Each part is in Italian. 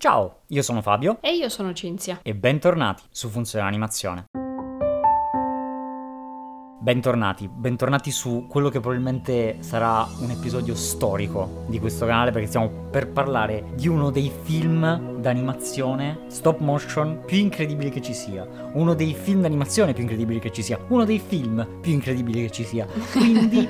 Ciao, io sono Fabio. E io sono Cinzia. E bentornati su Funzione Animazione. Bentornati, bentornati su quello che probabilmente sarà un episodio storico di questo canale perché stiamo per parlare di uno dei film d'animazione stop motion più incredibili che ci sia, uno dei film d'animazione più incredibili che ci sia, uno dei film più incredibili che ci sia. Quindi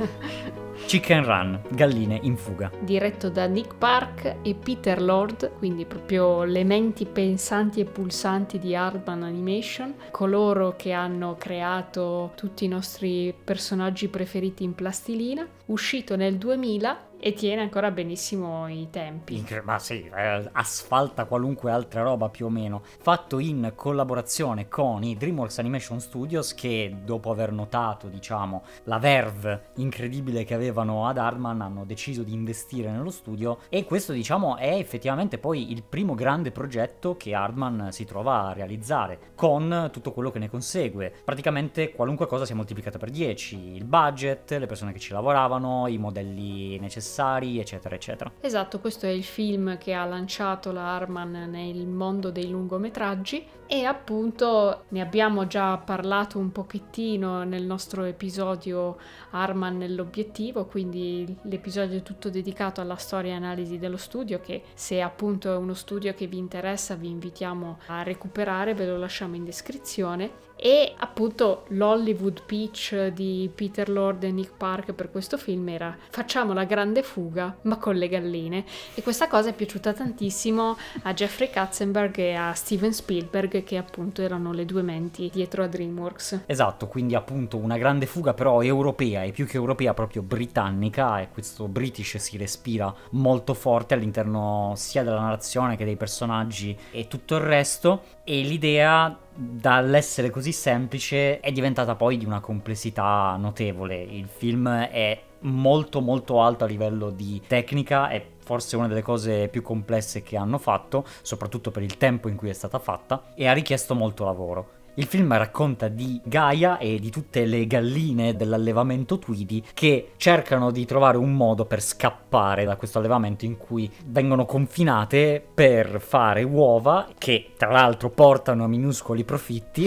Chicken Run, Galline in fuga. Diretto da Nick Park e Peter Lord, quindi proprio le menti pensanti e pulsanti di Hardman Animation, coloro che hanno creato tutti i nostri personaggi preferiti in plastilina, uscito nel 2000 e tiene ancora benissimo i tempi. Incre- ma sì, eh, asfalta qualunque altra roba più o meno. Fatto in collaborazione con i DreamWorks Animation Studios che dopo aver notato, diciamo, la verve incredibile che avevano ad Hardman hanno deciso di investire nello studio e questo, diciamo, è effettivamente poi il primo grande progetto che Hardman si trova a realizzare con tutto quello che ne consegue. Praticamente qualunque cosa si è moltiplicata per 10, il budget, le persone che ci lavoravano, i modelli necessari necessari, eccetera, eccetera. Esatto, questo è il film che ha lanciato la Harman nel mondo dei lungometraggi e appunto ne abbiamo già parlato un pochettino nel nostro episodio Harman nell'obiettivo, quindi l'episodio tutto dedicato alla storia e analisi dello studio che se appunto è uno studio che vi interessa vi invitiamo a recuperare, ve lo lasciamo in descrizione e appunto l'Hollywood pitch di Peter Lord e Nick Park per questo film era facciamo la grande fuga ma con le galline e questa cosa è piaciuta tantissimo a Jeffrey Katzenberg e a Steven Spielberg che appunto erano le due menti dietro a DreamWorks. Esatto, quindi appunto una grande fuga però europea e più che europea proprio britannica e questo British si respira molto forte all'interno sia della narrazione che dei personaggi e tutto il resto e l'idea dall'essere così semplice è diventata poi di una complessità notevole. Il film è molto molto alto a livello di tecnica, è forse una delle cose più complesse che hanno fatto, soprattutto per il tempo in cui è stata fatta, e ha richiesto molto lavoro. Il film racconta di Gaia e di tutte le galline dell'allevamento Tweedy che cercano di trovare un modo per scappare da questo allevamento in cui vengono confinate per fare uova che tra l'altro portano a minuscoli profitti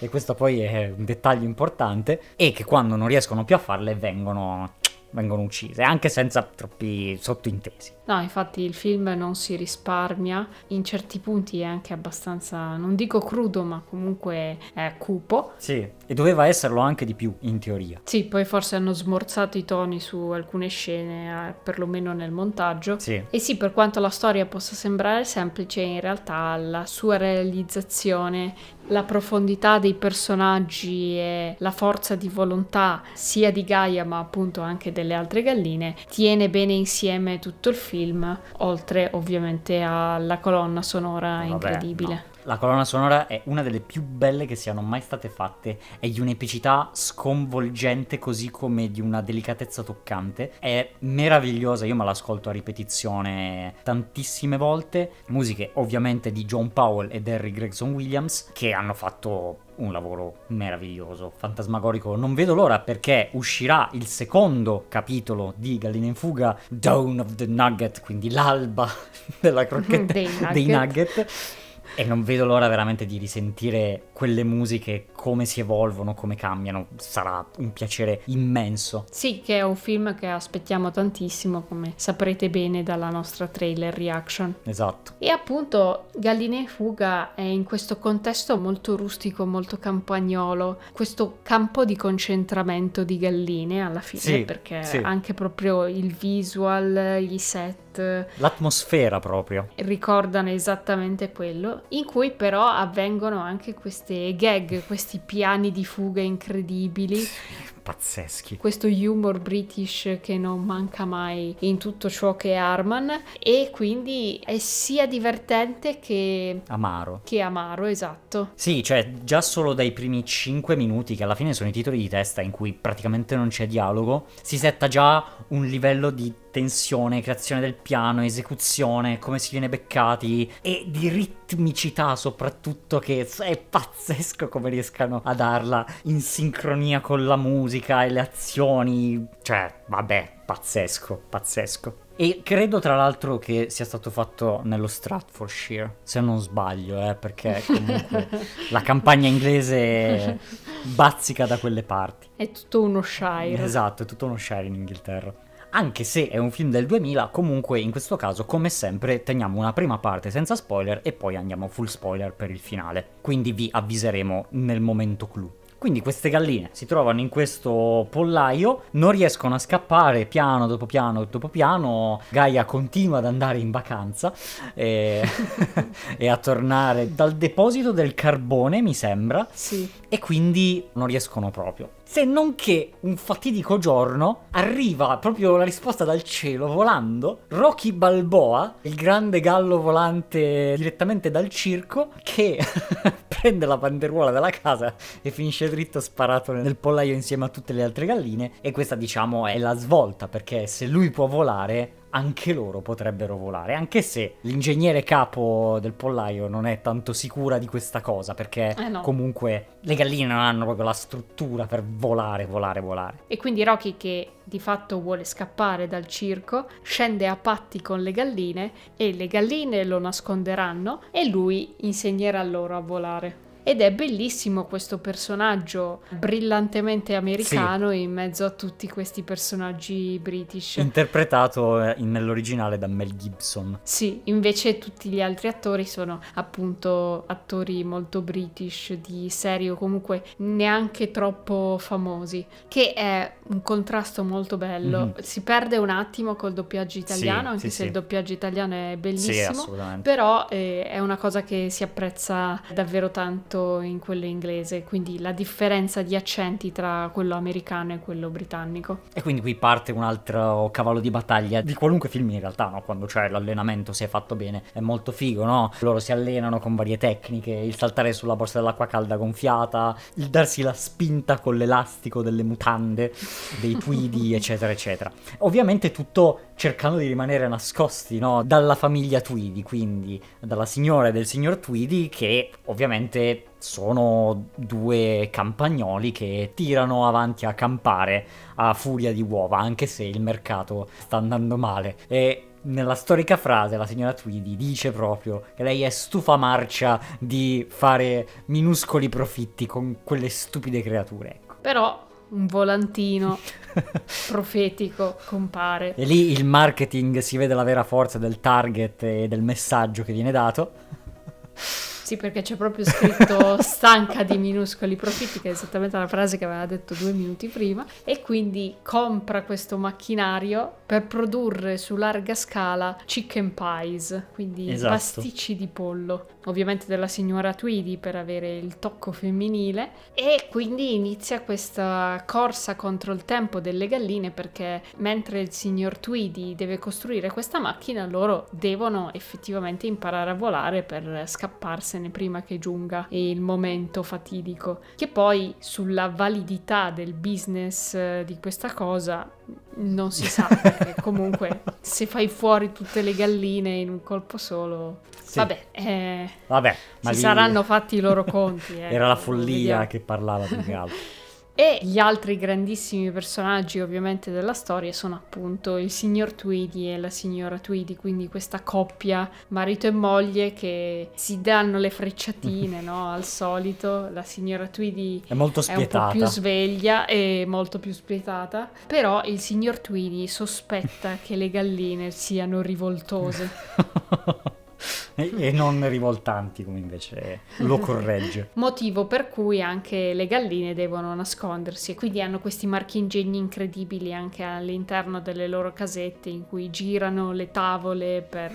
e questo poi è un dettaglio importante e che quando non riescono più a farle vengono vengono uccise, anche senza troppi sottintesi. No, infatti il film non si risparmia, in certi punti è anche abbastanza, non dico crudo, ma comunque è cupo. Sì. E doveva esserlo anche di più, in teoria. Sì, poi forse hanno smorzato i toni su alcune scene, eh, perlomeno nel montaggio. Sì. E sì, per quanto la storia possa sembrare semplice, in realtà la sua realizzazione la profondità dei personaggi e la forza di volontà sia di Gaia ma appunto anche delle altre galline tiene bene insieme tutto il film oltre ovviamente alla colonna sonora Vabbè, incredibile. No la colonna sonora è una delle più belle che siano mai state fatte, è di un'epicità sconvolgente così come di una delicatezza toccante, è meravigliosa, io me l'ascolto a ripetizione tantissime volte, musiche ovviamente di John Powell e Harry Gregson Williams che hanno fatto un lavoro meraviglioso, fantasmagorico. Non vedo l'ora perché uscirà il secondo capitolo di Gallina in fuga, Dawn of the Nugget, quindi l'alba della crocchetta dei nugget. Dei nugget e non vedo l'ora veramente di risentire quelle musiche, come si evolvono, come cambiano. Sarà un piacere immenso. Sì, che è un film che aspettiamo tantissimo, come saprete bene dalla nostra trailer reaction. Esatto. E appunto Galline in fuga è in questo contesto molto rustico, molto campagnolo, questo campo di concentramento di galline alla fine, sì, perché sì. anche proprio il visual, gli set Set. Eh, L'atmosfera proprio. Ricordano esattamente quello, in cui però avvengono anche queste gag, questi piani di fuga incredibili, pazzeschi. Questo humor british che non manca mai in tutto ciò che è Arman e quindi è sia divertente che... Amaro. Che amaro, esatto. Sì, cioè già solo dai primi 5 minuti, che alla fine sono i titoli di testa in cui praticamente non c'è dialogo, si setta già un livello di tensione, creazione del piano, esecuzione, come si viene beccati e di ritmicità soprattutto che è pazzesco come riescano a darla in sincronia con la musica logica e le azioni, cioè, vabbè, pazzesco, pazzesco. E credo tra l'altro che sia stato fatto nello Stratfordshire, se non sbaglio, eh, perché comunque la campagna inglese bazzica da quelle parti. È tutto uno shire. Esatto, è tutto uno shire in Inghilterra. Anche se è un film del 2000, comunque in questo caso, come sempre, teniamo una prima parte senza spoiler e poi andiamo full spoiler per il finale. Quindi vi avviseremo nel momento clou. Quindi queste galline si trovano in questo pollaio, non riescono a scappare piano dopo piano dopo piano, Gaia continua ad andare in vacanza e, eh, e a tornare dal deposito del carbone, mi sembra, sì. e quindi non riescono proprio. Se non che un fatidico giorno arriva proprio la risposta dal cielo volando Rocky Balboa, il grande gallo volante direttamente dal circo, che prende la panderuola dalla casa e finisce dritto sparato nel pollaio insieme a tutte le altre galline. E questa, diciamo, è la svolta perché se lui può volare, anche loro potrebbero volare, anche se l'ingegnere capo del pollaio non è tanto sicura di questa cosa, perché eh no. comunque le galline non hanno proprio la struttura per volare, volare, volare. E quindi Rocky, che di fatto vuole scappare dal circo, scende a patti con le galline e le galline lo nasconderanno e lui insegnerà loro a volare. Ed è bellissimo questo personaggio brillantemente americano sì. in mezzo a tutti questi personaggi british. Interpretato eh, nell'originale da Mel Gibson. Sì, invece tutti gli altri attori sono appunto attori molto british di serie o comunque neanche troppo famosi, che è un contrasto molto bello. Mm-hmm. Si perde un attimo col doppiaggio italiano, sì, anche sì, se il doppiaggio italiano è bellissimo, sì, però eh, è una cosa che si apprezza davvero tanto dialetto in quello inglese, quindi la differenza di accenti tra quello americano e quello britannico. E quindi qui parte un altro cavallo di battaglia di qualunque film in realtà, no? quando c'è l'allenamento, si è fatto bene, è molto figo, no? Loro si allenano con varie tecniche, il saltare sulla borsa dell'acqua calda gonfiata, il darsi la spinta con l'elastico delle mutande, dei tweedy, eccetera, eccetera. Ovviamente tutto cercando di rimanere nascosti, no? Dalla famiglia Tweedy, quindi dalla signora e del signor Tweedy che ovviamente sono due campagnoli che tirano avanti a campare a furia di uova, anche se il mercato sta andando male. E nella storica frase la signora Tweedy dice proprio che lei è stufa marcia di fare minuscoli profitti con quelle stupide creature. Ecco. Però un volantino profetico compare. E lì il marketing si vede la vera forza del target e del messaggio che viene dato. Sì, perché c'è proprio scritto stanca di minuscoli profitti, che è esattamente la frase che aveva detto due minuti prima, e quindi compra questo macchinario per produrre su larga scala chicken pies, quindi esatto. pasticci di pollo, ovviamente della signora Tweedy per avere il tocco femminile, e quindi inizia questa corsa contro il tempo delle galline perché mentre il signor Tweedy deve costruire questa macchina, loro devono effettivamente imparare a volare per scapparsene andarsene prima che giunga il momento fatidico. Che poi sulla validità del business eh, di questa cosa non si sa, perché comunque se fai fuori tutte le galline in un colpo solo... Sì. Vabbè, eh, Vabbè, ma si lì... saranno fatti i loro conti. Eh. Era la follia che parlava più che altro. E gli altri grandissimi personaggi ovviamente della storia sono appunto il signor Tweedy e la signora Tweedy, quindi questa coppia marito e moglie che si danno le frecciatine, no? Al solito, la signora Tweedy è molto spietata. È un po' più sveglia e molto più spietata, però il signor Tweedy sospetta che le galline siano rivoltose. e non rivoltanti come invece lo corregge. Motivo per cui anche le galline devono nascondersi e quindi hanno questi marchingegni incredibili anche all'interno delle loro casette in cui girano le tavole per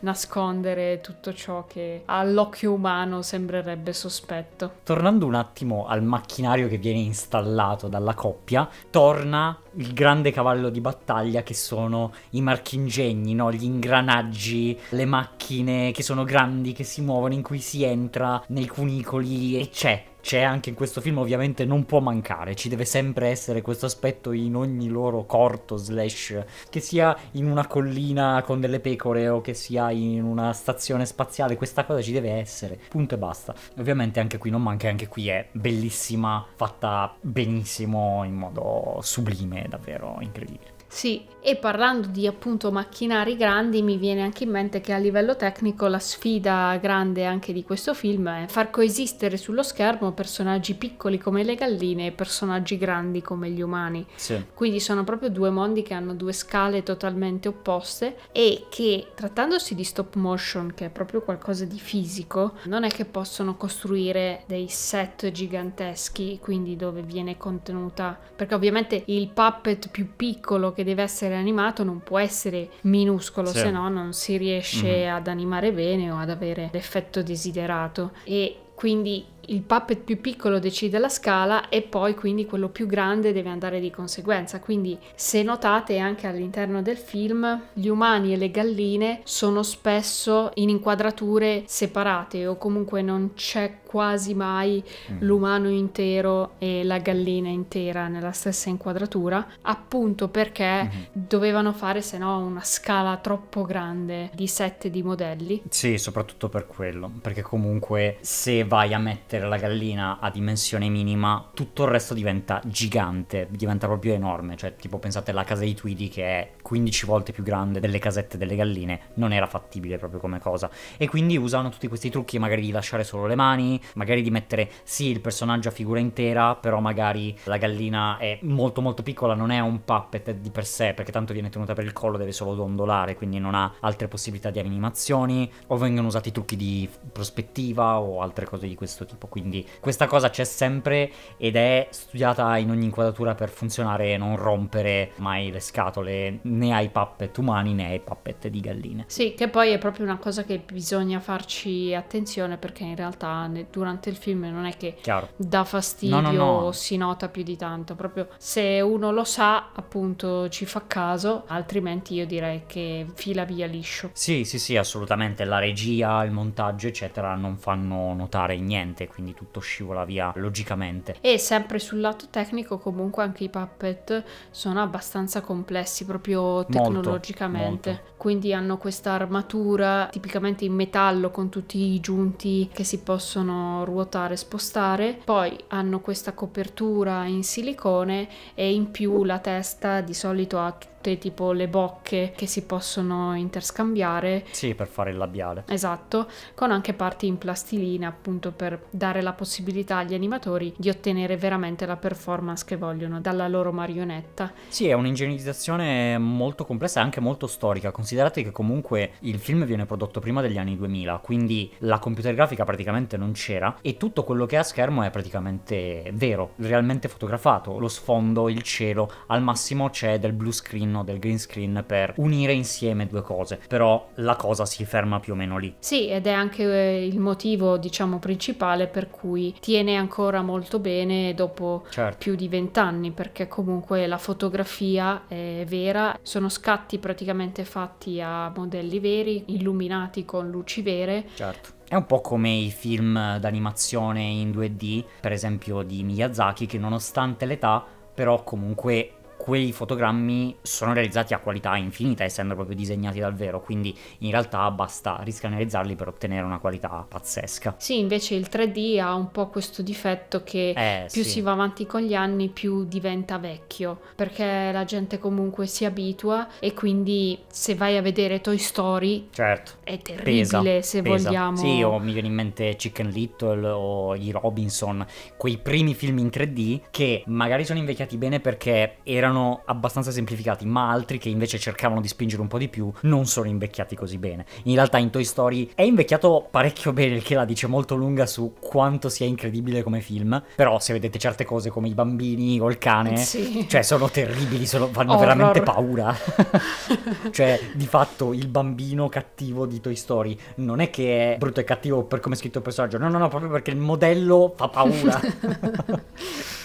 nascondere tutto ciò che all'occhio umano sembrerebbe sospetto. Tornando un attimo al macchinario che viene installato dalla coppia, torna il grande cavallo di battaglia che sono i marchingegni, no? gli ingranaggi, le macchine che sono grandi, che si muovono, in cui si entra nei cunicoli e c'è c'è anche in questo film ovviamente non può mancare, ci deve sempre essere questo aspetto in ogni loro corto slash, che sia in una collina con delle pecore o che sia in una stazione spaziale, questa cosa ci deve essere, punto e basta. Ovviamente anche qui non manca, anche qui è bellissima, fatta benissimo in modo sublime, davvero incredibile. Sì, e parlando di appunto macchinari grandi, mi viene anche in mente che a livello tecnico la sfida grande anche di questo film è far coesistere sullo schermo personaggi piccoli come le galline e personaggi grandi come gli umani. Sì. Quindi sono proprio due mondi che hanno due scale totalmente opposte e che trattandosi di stop motion, che è proprio qualcosa di fisico, non è che possono costruire dei set giganteschi, quindi dove viene contenuta, perché ovviamente il puppet più piccolo che che deve essere animato non può essere minuscolo, sì. se no non si riesce mm-hmm. ad animare bene o ad avere l'effetto desiderato. E quindi il puppet più piccolo decide la scala e poi quindi quello più grande deve andare di conseguenza. Quindi se notate anche all'interno del film gli umani e le galline sono spesso in inquadrature separate o comunque non c'è quasi mai mm. l'umano intero e la gallina intera nella stessa inquadratura, appunto perché mm-hmm. dovevano fare se no una scala troppo grande di set di modelli. Sì, soprattutto per quello, perché comunque se vai a mettere mettere la gallina a dimensione minima, tutto il resto diventa gigante, diventa proprio enorme. Cioè, tipo, pensate alla casa di Tweedy che è 15 volte più grande delle casette delle galline, non era fattibile proprio come cosa. E quindi usano tutti questi trucchi, magari di lasciare solo le mani, magari di mettere sì il personaggio a figura intera, però magari la gallina è molto molto piccola, non è un puppet di per sé, perché tanto viene tenuta per il collo, deve solo dondolare, quindi non ha altre possibilità di animazioni, o vengono usati trucchi di prospettiva o altre cose di questo tipo tempo, quindi questa cosa c'è sempre ed è studiata in ogni inquadratura per funzionare e non rompere mai le scatole né ai puppet umani né ai puppet di galline. Sì, che poi è proprio una cosa che bisogna farci attenzione perché in realtà durante il film non è che Chiaro. dà fastidio no, no, no. si nota più di tanto, proprio se uno lo sa appunto ci fa caso, altrimenti io direi che fila via liscio. Sì, sì, sì, assolutamente, la regia, il montaggio eccetera non fanno notare niente, quindi tutto scivola via logicamente. E sempre sul lato tecnico comunque anche i puppet sono abbastanza complessi proprio tecnologicamente, molto, molto. quindi hanno questa armatura tipicamente in metallo con tutti i giunti che si possono ruotare, e spostare, poi hanno questa copertura in silicone e in più la testa di solito ha tutte tipo le bocche che si possono interscambiare. Sì, per fare il labiale. Esatto, con anche parti in plastilina appunto per dare la possibilità agli animatori di ottenere veramente la performance che vogliono dalla loro marionetta. Sì, è un'ingegnerizzazione molto complessa e anche molto storica. Considerate che comunque il film viene prodotto prima degli anni 2000, quindi la computer grafica praticamente non c'era e tutto quello che è a schermo è praticamente vero, realmente fotografato. Lo sfondo, il cielo, al massimo c'è del blue screen disegno del green screen per unire insieme due cose, però la cosa si ferma più o meno lì. Sì, ed è anche eh, il motivo, diciamo, principale per cui tiene ancora molto bene dopo certo. più di vent'anni, perché comunque la fotografia è vera, sono scatti praticamente fatti a modelli veri, illuminati con luci vere. Certo. È un po' come i film d'animazione in 2D, per esempio di Miyazaki, che nonostante l'età però comunque quei fotogrammi sono realizzati a qualità infinita, essendo proprio disegnati dal vero, quindi in realtà basta riscannerizzarli per ottenere una qualità pazzesca. Sì, invece il 3D ha un po' questo difetto che eh, più sì. si va avanti con gli anni, più diventa vecchio, perché la gente comunque si abitua e quindi se vai a vedere Toy Story certo. è terribile pesa, se pesa. vogliamo. Sì, o mi viene in mente Chicken Little o i Robinson, quei primi film in 3D che magari sono invecchiati bene perché erano erano abbastanza semplificati, ma altri che invece cercavano di spingere un po' di più non sono invecchiati così bene. In realtà in Toy Story è invecchiato parecchio bene, il che la dice molto lunga su quanto sia incredibile come film, però se vedete certe cose come i bambini o il cane, sì. cioè sono terribili, sono, fanno Horror. veramente paura. cioè di fatto il bambino cattivo di Toy Story non è che è brutto e cattivo per come è scritto il personaggio, no no no, proprio perché il modello fa paura.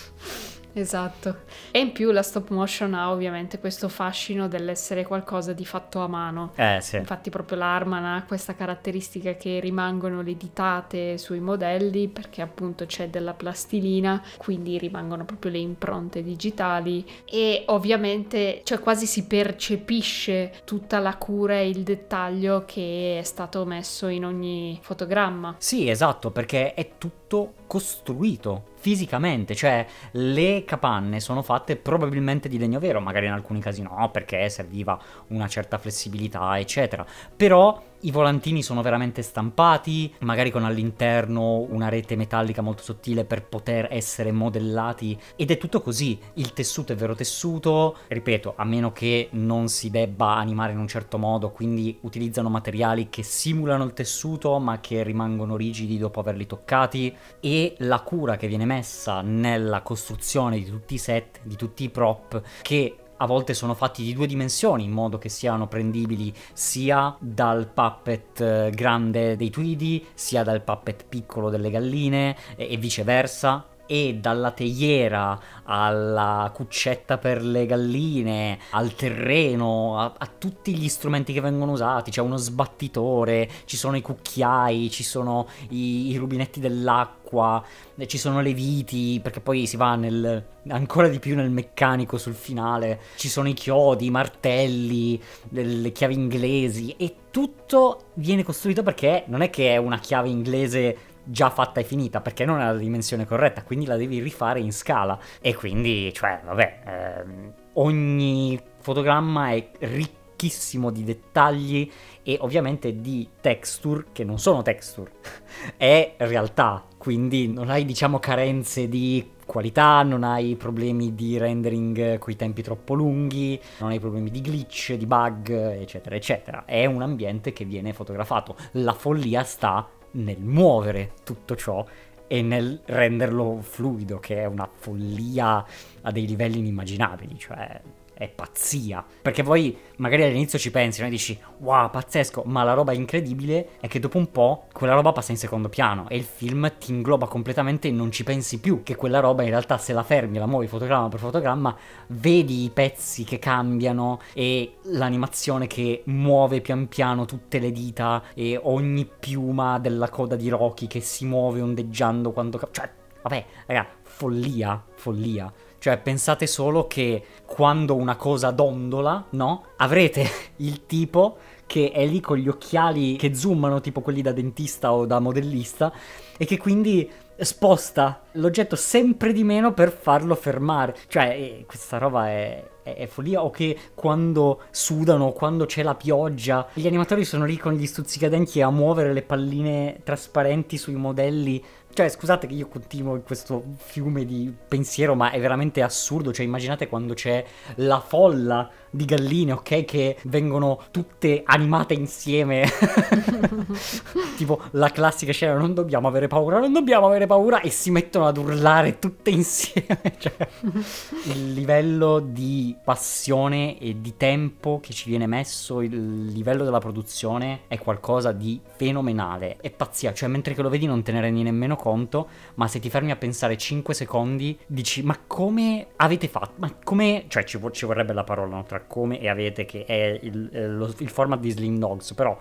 Esatto. E in più la stop motion ha ovviamente questo fascino dell'essere qualcosa di fatto a mano. Eh sì. Infatti proprio l'arma ha questa caratteristica che rimangono le ditate sui modelli perché appunto c'è della plastilina, quindi rimangono proprio le impronte digitali e ovviamente cioè quasi si percepisce tutta la cura e il dettaglio che è stato messo in ogni fotogramma. Sì, esatto, perché è tutto costruito fisicamente, cioè le capanne sono fatte probabilmente di legno vero, magari in alcuni casi no, perché serviva una certa flessibilità, eccetera. Però i volantini sono veramente stampati, magari con all'interno una rete metallica molto sottile per poter essere modellati ed è tutto così. Il tessuto è vero tessuto, ripeto, a meno che non si debba animare in un certo modo, quindi utilizzano materiali che simulano il tessuto ma che rimangono rigidi dopo averli toccati e la cura che viene messa nella costruzione di tutti i set, di tutti i prop che a volte sono fatti di due dimensioni in modo che siano prendibili sia dal puppet eh, grande dei tweedy sia dal puppet piccolo delle galline e, viceversa e dalla teiera alla cuccetta per le galline, al terreno, a, a, tutti gli strumenti che vengono usati, c'è uno sbattitore, ci sono i cucchiai, ci sono i, i rubinetti dell'acqua, ci sono le viti, perché poi si va nel, ancora di più nel meccanico sul finale, ci sono i chiodi, i martelli, le chiavi inglesi e tutto viene costruito perché non è che è una chiave inglese già fatta e finita perché non è la dimensione corretta, quindi la devi rifare in scala. E quindi, cioè, vabbè, ehm, ogni fotogramma è ricchissimo di dettagli e ovviamente di texture che non sono texture, è realtà, quindi non hai diciamo carenze di qualità, non hai problemi di rendering coi tempi troppo lunghi, non hai problemi di glitch, di bug, eccetera, eccetera. È un ambiente che viene fotografato. La follia sta nel muovere tutto ciò e nel renderlo fluido, che è una follia a dei livelli inimmaginabili, cioè è pazzia. Perché poi magari all'inizio ci pensi, no? E dici wow, pazzesco, ma la roba incredibile è che dopo un po' quella roba passa in secondo piano e il film ti ingloba completamente e non ci pensi più che quella roba in realtà se la fermi, la muovi fotogramma per fotogramma, vedi i pezzi che cambiano e l'animazione che muove pian piano tutte le dita e ogni piuma della coda di Rocky che si muove ondeggiando quando... Cioè, vabbè, raga, follia, follia. Cioè, pensate solo che quando una cosa dondola, no? Avrete il tipo che è lì con gli occhiali che zoomano, tipo quelli da dentista o da modellista, e che quindi sposta l'oggetto sempre di meno per farlo fermare. Cioè, eh, questa roba è, è, è follia. O che quando sudano, quando c'è la pioggia, gli animatori sono lì con gli stuzzicadenti a muovere le palline trasparenti sui modelli cioè, scusate che io continuo in questo fiume di pensiero, ma è veramente assurdo. Cioè, immaginate quando c'è la folla di galline, ok? Che vengono tutte animate insieme. tipo la classica scena, non dobbiamo avere paura, non dobbiamo avere paura e si mettono ad urlare tutte insieme. cioè, il livello di passione e di tempo che ci viene messo, il livello della produzione è qualcosa di fenomenale. È pazzia, cioè mentre che lo vedi non te ne rendi nemmeno conto, ma se ti fermi a pensare 5 secondi dici ma come avete fatto? Ma come... cioè ci, ci vorrebbe la parola, no? Tra come e avete che è il, eh, lo, il format di Slim Dogs, però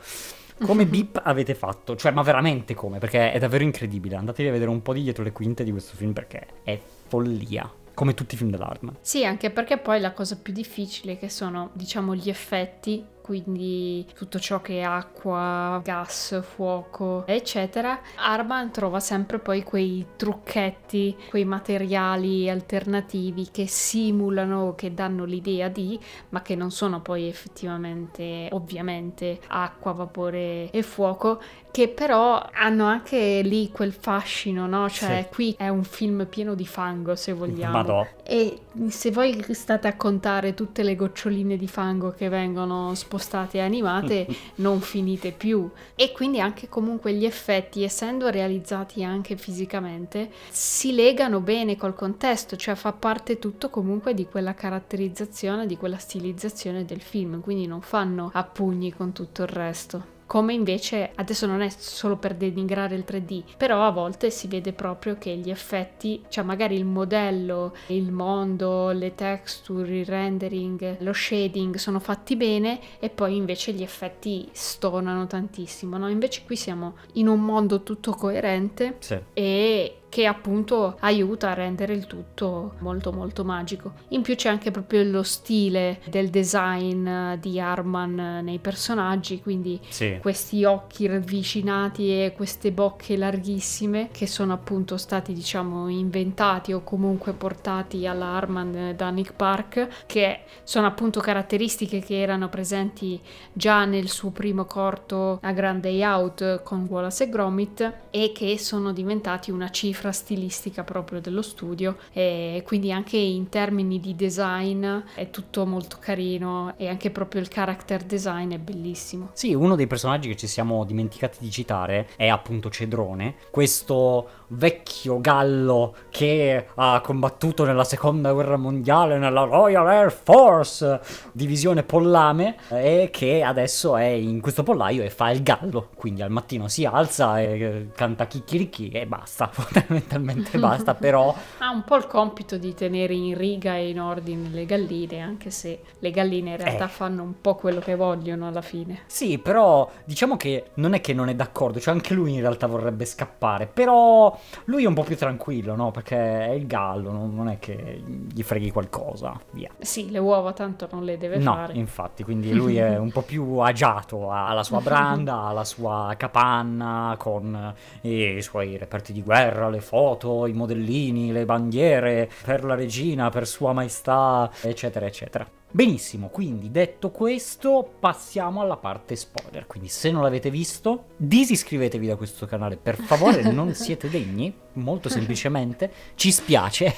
come beep avete fatto? Cioè, ma veramente come? Perché è davvero incredibile. Andatevi a vedere un po' di dietro le quinte di questo film perché è follia come tutti i film dell'Arma. Sì, anche perché poi la cosa più difficile che sono, diciamo, gli effetti quindi tutto ciò che è acqua, gas, fuoco, eccetera. Arban trova sempre poi quei trucchetti, quei materiali alternativi che simulano, che danno l'idea di, ma che non sono poi effettivamente, ovviamente, acqua, vapore e fuoco, che però hanno anche lì quel fascino, no? Cioè, sì. qui è un film pieno di fango, se vogliamo. Madò. E se voi state a contare tutte le goccioline di fango che vengono spostate, spostate e animate non finite più. E quindi anche comunque gli effetti, essendo realizzati anche fisicamente, si legano bene col contesto, cioè fa parte tutto comunque di quella caratterizzazione, di quella stilizzazione del film, quindi non fanno a pugni con tutto il resto come invece adesso non è solo per denigrare il 3D, però a volte si vede proprio che gli effetti, cioè magari il modello, il mondo, le texture, il rendering, lo shading sono fatti bene e poi invece gli effetti stonano tantissimo, no? Invece qui siamo in un mondo tutto coerente sì. e che appunto aiuta a rendere il tutto molto molto magico. In più c'è anche proprio lo stile del design di Arman nei personaggi, quindi sì. questi occhi ravvicinati e queste bocche larghissime che sono appunto stati diciamo inventati o comunque portati alla Arman da Nick Park, che sono appunto caratteristiche che erano presenti già nel suo primo corto A Grand Day Out con Wallace e Gromit e che sono diventati una cifra infrastilistica proprio dello studio e quindi anche in termini di design è tutto molto carino e anche proprio il character design è bellissimo. Sì, uno dei personaggi che ci siamo dimenticati di citare è appunto Cedrone, questo vecchio gallo che ha combattuto nella seconda guerra mondiale nella Royal Air Force divisione pollame e che adesso è in questo pollaio e fa il gallo quindi al mattino si alza e eh, canta chicchirichi e basta fondamentalmente basta però ha un po' il compito di tenere in riga e in ordine le galline anche se le galline in realtà eh. fanno un po' quello che vogliono alla fine sì però diciamo che non è che non è d'accordo cioè anche lui in realtà vorrebbe scappare però lui è un po' più tranquillo, no? Perché è il gallo, non, non è che gli freghi qualcosa, via. Sì, le uova tanto non le deve no, fare. No, infatti, quindi lui è un po' più agiato, ha la sua branda, ha la sua capanna con eh, i suoi reperti di guerra, le foto, i modellini, le bandiere per la regina, per sua maestà, eccetera, eccetera. Benissimo, quindi detto questo passiamo alla parte spoiler, quindi se non l'avete visto disiscrivetevi da questo canale, per favore non siete degni, molto semplicemente, ci spiace,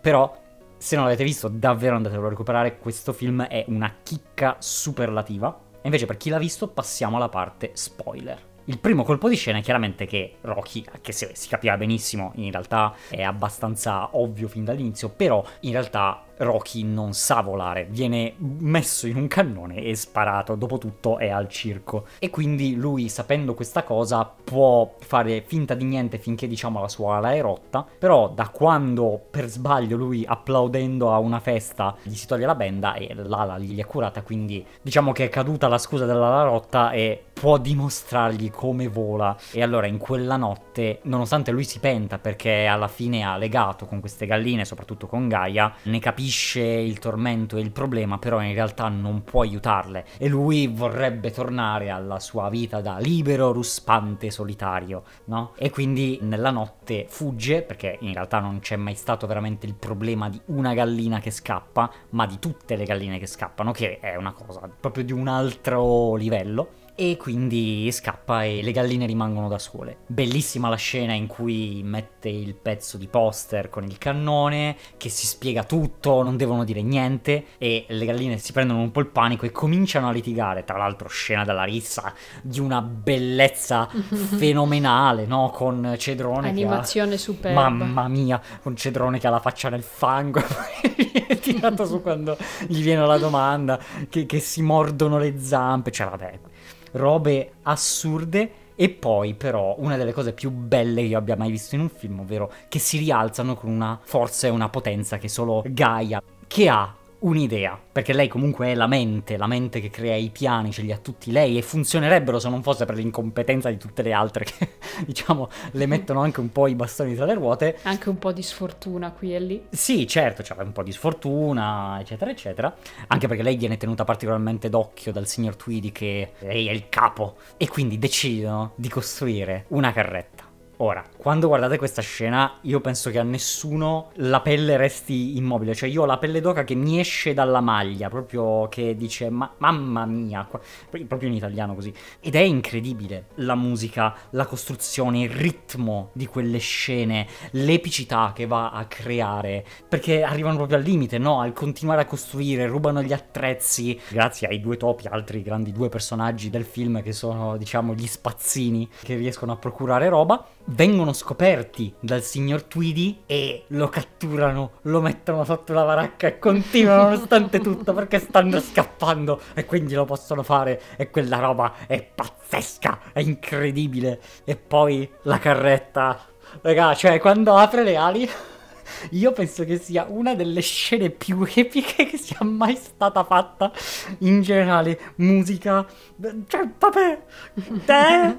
però se non l'avete visto davvero andatelo a recuperare, questo film è una chicca superlativa, e invece per chi l'ha visto passiamo alla parte spoiler. Il primo colpo di scena è chiaramente che Rocky, che se si capiva benissimo, in realtà è abbastanza ovvio fin dall'inizio, però in realtà Rocky non sa volare, viene messo in un cannone e sparato, dopotutto è al circo. E quindi lui, sapendo questa cosa, può fare finta di niente finché diciamo la sua ala è rotta, però da quando per sbaglio lui applaudendo a una festa gli si toglie la benda e l'ala gli è curata, quindi diciamo che è caduta la scusa dell'ala rotta e può dimostrargli come vola. E allora in quella notte, nonostante lui si penta perché alla fine ha legato con queste galline, soprattutto con Gaia, ne capisce capisce il tormento e il problema, però in realtà non può aiutarle e lui vorrebbe tornare alla sua vita da libero, ruspante, solitario, no? E quindi nella notte fugge, perché in realtà non c'è mai stato veramente il problema di una gallina che scappa, ma di tutte le galline che scappano, che è una cosa proprio di un altro livello e quindi scappa e le galline rimangono da sole. Bellissima la scena in cui mette il pezzo di poster con il cannone, che si spiega tutto, non devono dire niente e le galline si prendono un po' il panico e cominciano a litigare. Tra l'altro scena dalla rissa di una bellezza fenomenale, no? Con Cedrone Animazione che ha... superba. Mamma mia, con Cedrone che ha la faccia nel fango e tirato su quando gli viene la domanda, che, che si mordono le zampe, cioè vabbè, robe assurde. E poi, però, una delle cose più belle che io abbia mai visto in un film, ovvero che si rialzano con una forza e una potenza che solo Gaia, che ha un'idea, perché lei comunque è la mente, la mente che crea i piani, ce li ha tutti lei e funzionerebbero se non fosse per l'incompetenza di tutte le altre che diciamo le mettono anche un po' i bastoni tra le ruote. Anche un po' di sfortuna qui e lì. Sì, certo, c'è cioè un po' di sfortuna, eccetera, eccetera, anche perché lei viene tenuta particolarmente d'occhio dal signor Tweedy che lei è il capo e quindi decidono di costruire una carretta Ora, quando guardate questa scena, io penso che a nessuno la pelle resti immobile. Cioè, io ho la pelle d'oca che mi esce dalla maglia, proprio che dice: ma- Mamma mia, qua... proprio in italiano così. Ed è incredibile la musica, la costruzione, il ritmo di quelle scene, l'epicità che va a creare. Perché arrivano proprio al limite, no? Al continuare a costruire, rubano gli attrezzi. Grazie ai due topi, altri grandi due personaggi del film che sono, diciamo, gli spazzini che riescono a procurare roba vengono scoperti dal signor Tweedy e lo catturano, lo mettono sotto la baracca e continuano nonostante tutto perché stanno scappando e quindi lo possono fare e quella roba è pazzesca, è incredibile. E poi la carretta, raga, cioè quando apre le ali... Io penso che sia una delle scene più epiche che sia mai stata fatta in generale. Musica, cioè, vabbè, te.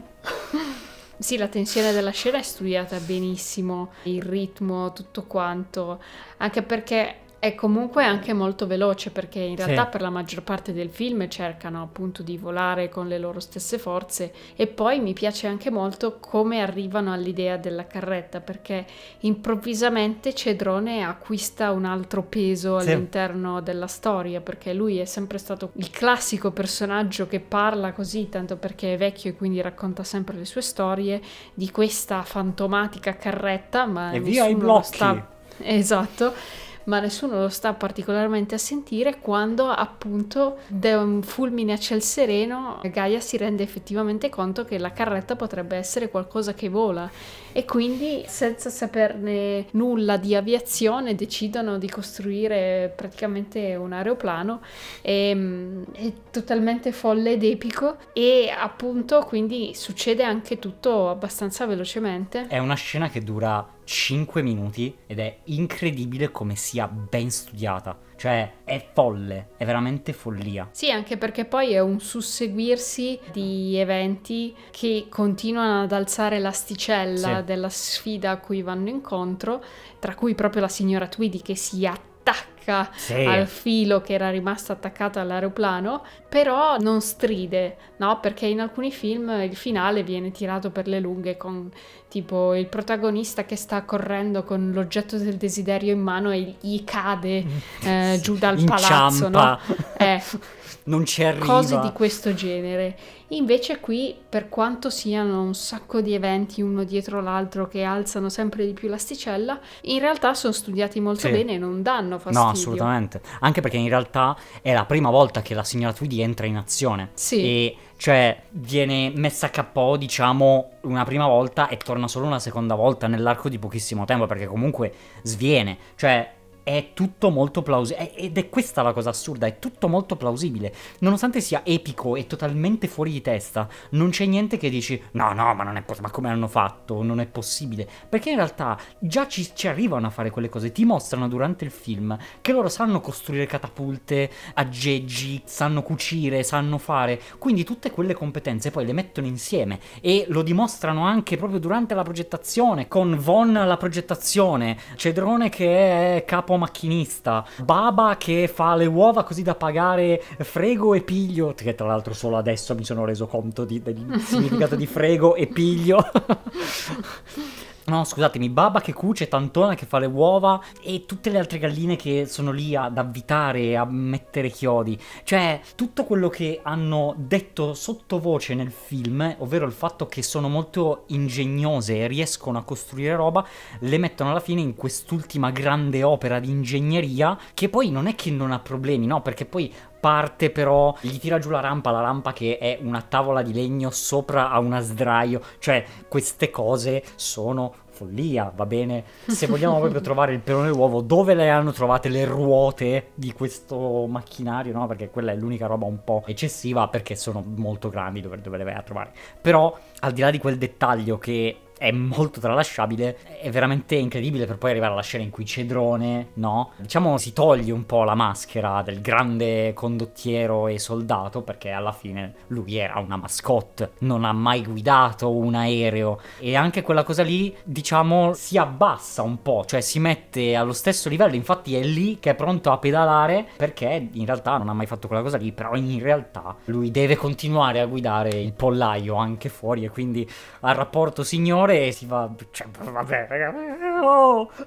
Sì, la tensione della scena è studiata benissimo, il ritmo, tutto quanto, anche perché è comunque anche molto veloce perché in realtà sì. per la maggior parte del film cercano appunto di volare con le loro stesse forze e poi mi piace anche molto come arrivano all'idea della carretta perché improvvisamente Cedrone acquista un altro peso sì. all'interno della storia perché lui è sempre stato il classico personaggio che parla così tanto perché è vecchio e quindi racconta sempre le sue storie di questa fantomatica carretta ma e via i blocchi sta... esatto ma nessuno lo sta particolarmente a sentire quando appunto da un fulmine a ciel sereno Gaia si rende effettivamente conto che la carretta potrebbe essere qualcosa che vola e quindi senza saperne nulla di aviazione decidono di costruire praticamente un aeroplano e, ehm, è totalmente folle ed epico e appunto quindi succede anche tutto abbastanza velocemente. È una scena che dura 5 minuti ed è incredibile come sia ben studiata cioè, è folle, è veramente follia. Sì, anche perché poi è un susseguirsi di eventi che continuano ad alzare l'asticella sì. della sfida a cui vanno incontro, tra cui proprio la signora Tweedy che si attacca spacca sì. al filo che era rimasto attaccato all'aeroplano, però non stride, no? Perché in alcuni film il finale viene tirato per le lunghe con tipo il protagonista che sta correndo con l'oggetto del desiderio in mano e gli cade mm. eh, giù dal Inciampa. palazzo, no? Eh, non ci arriva. Cose di questo genere. Invece qui, per quanto siano un sacco di eventi uno dietro l'altro che alzano sempre di più l'asticella, in realtà sono studiati molto sì. bene e non danno fastidio assolutamente. Anche perché in realtà è la prima volta che la signora Tweedy entra in azione. Sì. E cioè viene messa a capo, diciamo, una prima volta e torna solo una seconda volta nell'arco di pochissimo tempo, perché comunque sviene. Cioè è tutto molto plausibile. Ed è questa la cosa assurda, è tutto molto plausibile. Nonostante sia epico e totalmente fuori di testa, non c'è niente che dici no, no, ma non è possibile, ma come hanno fatto? Non è possibile. Perché in realtà già ci, ci, arrivano a fare quelle cose, ti mostrano durante il film che loro sanno costruire catapulte, aggeggi, sanno cucire, sanno fare. Quindi tutte quelle competenze poi le mettono insieme e lo dimostrano anche proprio durante la progettazione, con Von alla progettazione, Cedrone che è capo macchinista, Baba che fa le uova così da pagare Frego e Piglio, che tra l'altro solo adesso mi sono reso conto di, del significato di Frego e Piglio. No, scusatemi, Baba che cuce, Tantona che fa le uova e tutte le altre galline che sono lì ad avvitare, a mettere chiodi. Cioè, tutto quello che hanno detto sottovoce nel film, ovvero il fatto che sono molto ingegnose e riescono a costruire roba, le mettono alla fine in quest'ultima grande opera di ingegneria che poi non è che non ha problemi, no? Perché poi parte però gli tira giù la rampa, la rampa che è una tavola di legno sopra a una sdraio, cioè queste cose sono follia, va bene? Se vogliamo proprio trovare il perone uovo, dove le hanno trovate le ruote di questo macchinario, no? Perché quella è l'unica roba un po' eccessiva perché sono molto grandi dove, dove le vai a trovare. Però al di là di quel dettaglio che è molto tralasciabile, è veramente incredibile per poi arrivare alla scena in cui Cedrone, no? Diciamo si toglie un po' la maschera del grande condottiero e soldato perché alla fine lui era una mascotte, non ha mai guidato un aereo e anche quella cosa lì, diciamo, si abbassa un po', cioè si mette allo stesso livello, infatti è lì che è pronto a pedalare perché in realtà non ha mai fatto quella cosa lì, però in realtà lui deve continuare a guidare il pollaio anche fuori e quindi al rapporto signore e si fa. Cioè, vabbè, raga... Oh.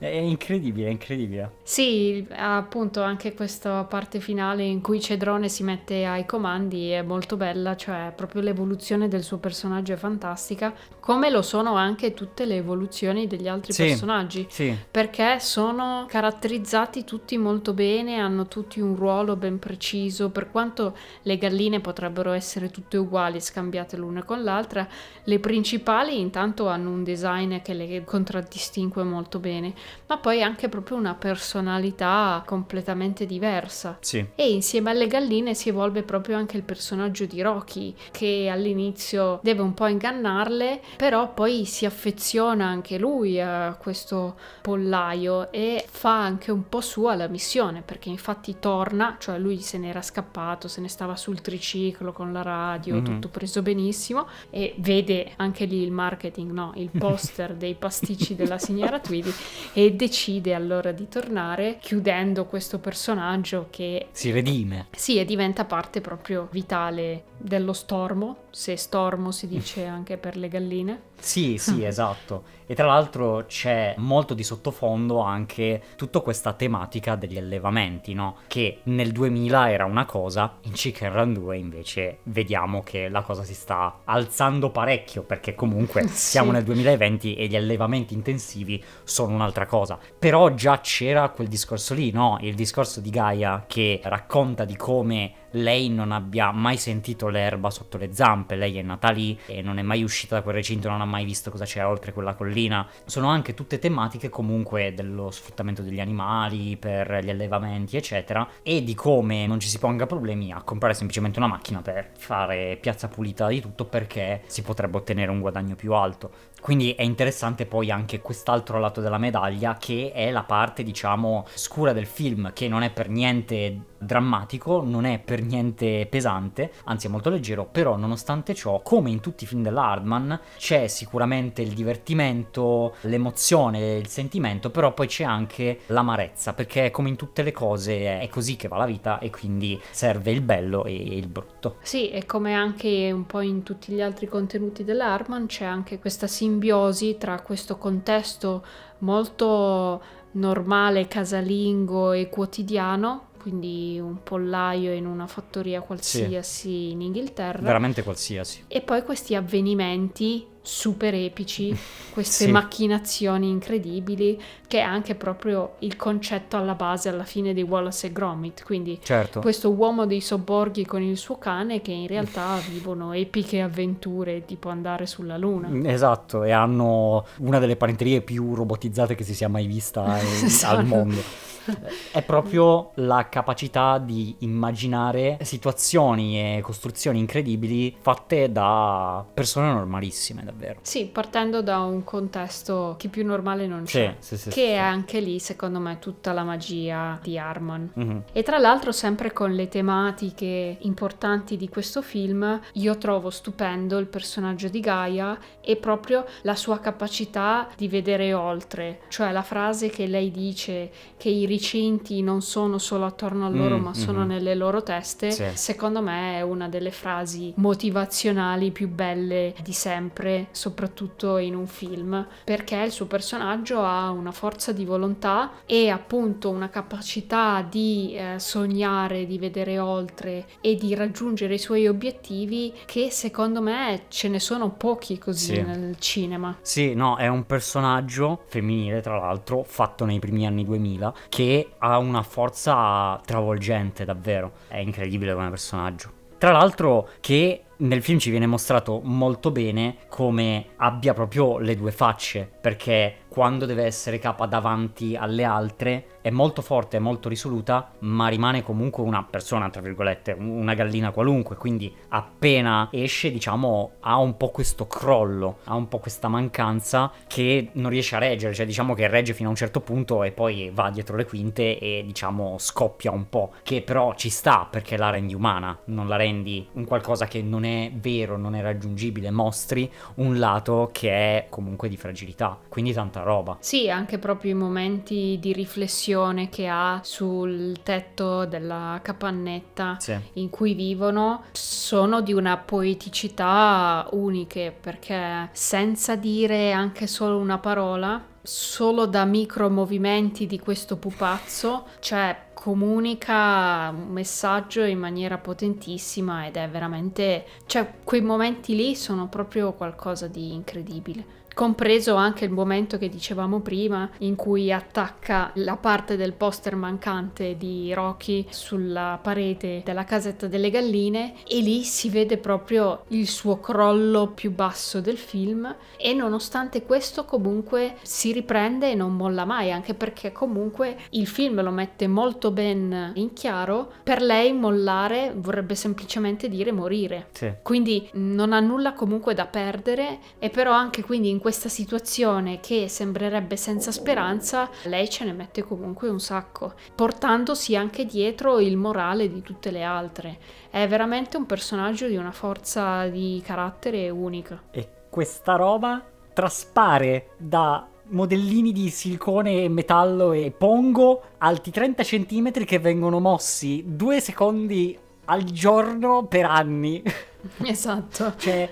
È incredibile, è incredibile. Sì, appunto anche questa parte finale in cui Cedrone si mette ai comandi è molto bella, cioè proprio l'evoluzione del suo personaggio è fantastica come lo sono anche tutte le evoluzioni degli altri sì, personaggi, sì. perché sono caratterizzati tutti molto bene, hanno tutti un ruolo ben preciso, per quanto le galline potrebbero essere tutte uguali, scambiate l'una con l'altra, le principali intanto hanno un design che le contraddistingue molto bene, ma poi anche proprio una personalità completamente diversa. Sì. E insieme alle galline si evolve proprio anche il personaggio di Rocky, che all'inizio deve un po' ingannarle, però poi si affeziona anche lui a questo pollaio e fa anche un po' sua la missione perché infatti torna, cioè lui se n'era scappato, se ne stava sul triciclo con la radio, mm-hmm. tutto preso benissimo e vede anche lì il marketing, no? il poster dei pasticci della signora Tweedy e decide allora di tornare chiudendo questo personaggio che si redime. Sì, e diventa parte proprio vitale dello stormo se stormo si dice anche per le galline. Sì, ah. sì, esatto. E tra l'altro c'è molto di sottofondo anche tutta questa tematica degli allevamenti, no? Che nel 2000 era una cosa, in Chicken Run 2 invece vediamo che la cosa si sta alzando parecchio, perché comunque siamo nel 2020 e gli allevamenti intensivi sono un'altra cosa. Però già c'era quel discorso lì, no? Il discorso di Gaia che racconta di come lei non abbia mai sentito l'erba sotto le zampe, lei è nata lì e non è mai uscita da quel recinto, non ha mai visto cosa c'era oltre quella collina. Sono anche tutte tematiche comunque dello sfruttamento degli animali, per gli allevamenti, eccetera, e di come non ci si ponga problemi a comprare semplicemente una macchina per fare piazza pulita di tutto perché si potrebbe ottenere un guadagno più alto. Quindi è interessante poi anche quest'altro lato della medaglia che è la parte diciamo scura del film che non è per niente drammatico, non è per niente pesante, anzi è molto leggero, però nonostante ciò, come in tutti i film dell'Hardman, c'è sicuramente il divertimento, l'emozione, il sentimento, però poi c'è anche l'amarezza, perché come in tutte le cose è così che va la vita e quindi serve il bello e il brutto. Sì, e come anche un po' in tutti gli altri contenuti dell'Hardman c'è anche questa simile simbiosi tra questo contesto molto normale, casalingo e quotidiano, quindi un pollaio in una fattoria qualsiasi sì. in Inghilterra. Veramente qualsiasi. E poi questi avvenimenti super epici, queste sì. macchinazioni incredibili, che è anche proprio il concetto alla base alla fine di Wallace e Gromit. Quindi certo. questo uomo dei sobborghi con il suo cane che in realtà vivono epiche avventure, tipo andare sulla luna. Esatto, e hanno una delle parenterie più robotizzate che si sia mai vista in, esatto. al mondo. è proprio la capacità di immaginare situazioni e costruzioni incredibili fatte da persone normalissime, davvero. Sì, partendo da un contesto che più normale non c'è. Sì, sì, che è anche lì, secondo me, tutta la magia di Harmon. Mm-hmm. E tra l'altro, sempre con le tematiche importanti di questo film, io trovo stupendo il personaggio di Gaia e proprio la sua capacità di vedere oltre, cioè la frase che lei dice che i ricenti non sono solo attorno a mm, loro mm, ma sono mm. nelle loro teste, sì. secondo me è una delle frasi motivazionali più belle di sempre, soprattutto in un film, perché il suo personaggio ha una forza di volontà e appunto una capacità di eh, sognare, di vedere oltre e di raggiungere i suoi obiettivi che secondo me ce ne sono pochi così sì. nel cinema. Sì, no, è un personaggio femminile, tra l'altro, fatto nei primi anni 2000, che che ha una forza travolgente, davvero. È incredibile come personaggio. Tra l'altro che nel film ci viene mostrato molto bene come abbia proprio le due facce, perché quando deve essere capa davanti alle altre, è molto forte, è molto risoluta, ma rimane comunque una persona, tra virgolette, una gallina qualunque, quindi appena esce, diciamo, ha un po' questo crollo, ha un po' questa mancanza che non riesce a reggere, cioè diciamo che regge fino a un certo punto e poi va dietro le quinte e diciamo scoppia un po', che però ci sta perché la rendi umana, non la rendi un qualcosa che non è vero, non è raggiungibile, mostri un lato che è comunque di fragilità, quindi tanta tanta roba. Sì, anche proprio i momenti di riflessione che ha sul tetto della capannetta sì. in cui vivono sono di una poeticità uniche perché senza dire anche solo una parola solo da micro movimenti di questo pupazzo, cioè comunica un messaggio in maniera potentissima ed è veramente, cioè quei momenti lì sono proprio qualcosa di incredibile compreso anche il momento che dicevamo prima in cui attacca la parte del poster mancante di Rocky sulla parete della casetta delle galline e lì si vede proprio il suo crollo più basso del film e nonostante questo comunque si riprende e non molla mai anche perché comunque il film lo mette molto ben in chiaro per lei mollare vorrebbe semplicemente dire morire sì. quindi non ha nulla comunque da perdere e però anche quindi in questa situazione che sembrerebbe senza speranza, lei ce ne mette comunque un sacco, portandosi anche dietro il morale di tutte le altre. È veramente un personaggio di una forza di carattere unica. E questa roba traspare da modellini di silicone e metallo e pongo alti 30 cm che vengono mossi due secondi al giorno per anni. Esatto. cioè,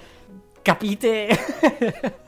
capite?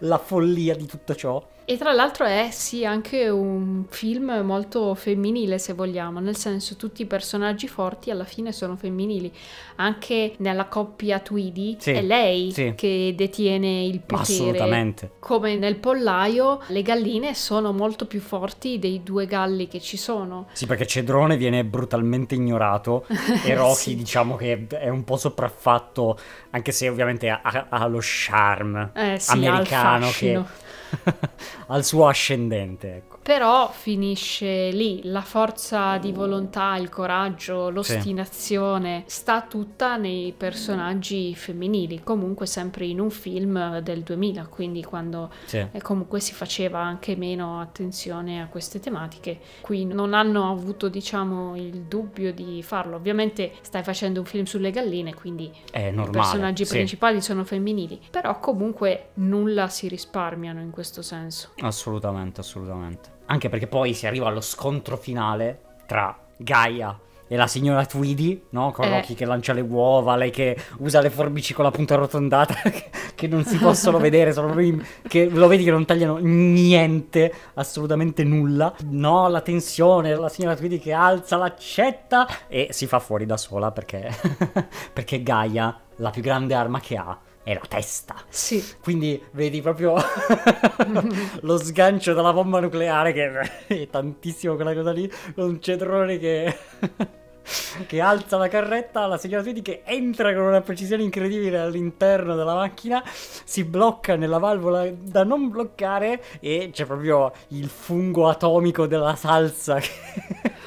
la follia di tutto ciò. E tra l'altro è sì anche un film molto femminile se vogliamo, nel senso tutti i personaggi forti alla fine sono femminili, anche nella coppia Tweedy sì, è lei sì. che detiene il potere. Assolutamente. Come nel pollaio le galline sono molto più forti dei due galli che ci sono. Sì perché Cedrone viene brutalmente ignorato e Rocky sì. diciamo che è un po' sopraffatto anche se ovviamente ha, ha lo charm eh, americano che al suo ascendente, ecco però finisce lì, la forza di volontà, il coraggio, l'ostinazione sì. sta tutta nei personaggi femminili, comunque sempre in un film del 2000, quindi quando sì. eh, comunque si faceva anche meno attenzione a queste tematiche, qui non hanno avuto diciamo il dubbio di farlo, ovviamente stai facendo un film sulle galline, quindi normale, i personaggi sì. principali sono femminili, però comunque nulla si risparmiano in questo senso. Assolutamente, assolutamente. Anche perché poi si arriva allo scontro finale tra Gaia e la signora Tweedy, no? Con eh. Rocky che lancia le uova, lei che usa le forbici con la punta arrotondata che non si possono vedere, sono in... che lo vedi che non tagliano niente, assolutamente nulla. No, la tensione, la signora Tweedy che alza l'accetta e si fa fuori da sola perché perché Gaia, la più grande arma che ha, è la testa. Sì. Quindi vedi proprio lo sgancio dalla bomba nucleare che è tantissimo quella cosa lì, con un cedrone che... che alza la carretta, la signora Tweedy che entra con una precisione incredibile all'interno della macchina, si blocca nella valvola da non bloccare e c'è proprio il fungo atomico della salsa che,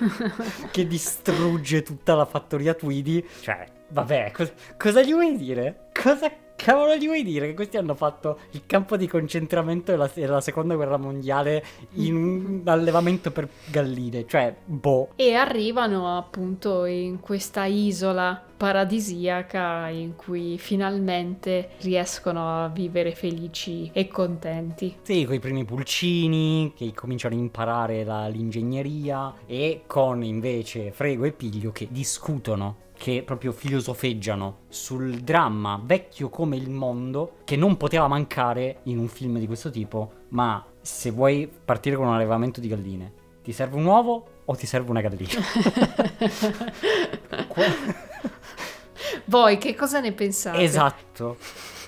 che distrugge tutta la fattoria Tweedy. Cioè, vabbè, cos cosa gli vuoi dire? Cosa cavolo gli vuoi dire che questi hanno fatto il campo di concentramento della, della seconda guerra mondiale in un allevamento per galline? Cioè, boh. E arrivano appunto in questa isola paradisiaca in cui finalmente riescono a vivere felici e contenti. Sì, con i primi pulcini che cominciano a imparare la, l'ingegneria e con invece Frego e Piglio che discutono che proprio filosofeggiano sul dramma vecchio come il mondo che non poteva mancare in un film di questo tipo, ma se vuoi partire con un allevamento di galline, ti serve un uovo o ti serve una gallina? Voi che cosa ne pensate? Esatto.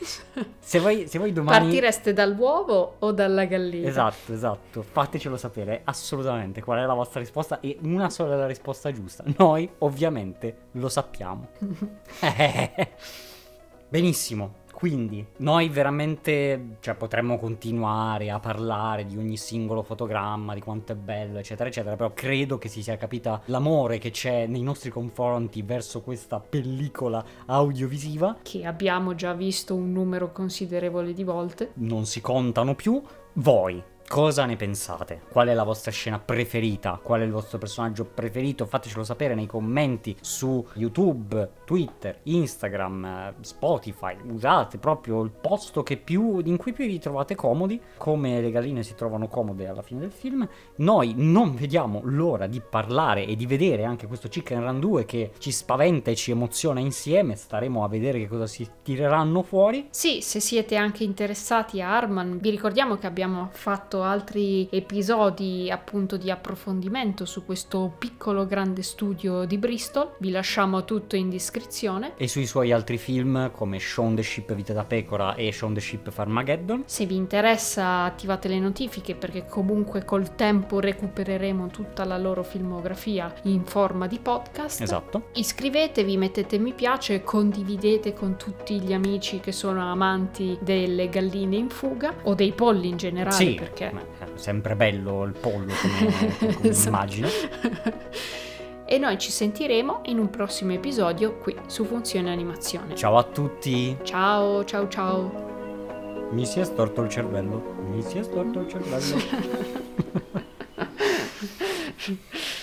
se, voi, se voi domani... Partireste dall'uovo o dalla gallina? Esatto, esatto. Fatecelo sapere assolutamente qual è la vostra risposta e una sola è la risposta giusta. Noi ovviamente lo sappiamo. Benissimo. Quindi noi veramente cioè, potremmo continuare a parlare di ogni singolo fotogramma, di quanto è bello, eccetera, eccetera, però credo che si sia capita l'amore che c'è nei nostri confronti verso questa pellicola audiovisiva. Che abbiamo già visto un numero considerevole di volte. Non si contano più. Voi Cosa ne pensate? Qual è la vostra scena preferita? Qual è il vostro personaggio preferito? Fatecelo sapere nei commenti su YouTube, Twitter, Instagram, eh, Spotify. Usate proprio il posto più, in cui più vi trovate comodi, come le galline si trovano comode alla fine del film. Noi non vediamo l'ora di parlare e di vedere anche questo Chicken Run 2 che ci spaventa e ci emoziona insieme. Staremo a vedere che cosa si tireranno fuori. Sì, se siete anche interessati a Arman, vi ricordiamo che abbiamo fatto fatto altri episodi appunto di approfondimento su questo piccolo grande studio di Bristol, vi lasciamo tutto in descrizione. E sui suoi altri film come Shaun the Ship Vita da Pecora e Shaun the Ship Farmageddon. Se vi interessa attivate le notifiche perché comunque col tempo recupereremo tutta la loro filmografia in forma di podcast. Esatto. Iscrivetevi, mettete mi piace, condividete con tutti gli amici che sono amanti delle galline in fuga o dei polli in generale sì. perché perché? Beh, sempre bello il pollo come, come esatto. immagine. e noi ci sentiremo in un prossimo episodio qui su Funzione Animazione. Ciao a tutti! Ciao, ciao, ciao! Mi si è storto il cervello, mi si è storto il cervello.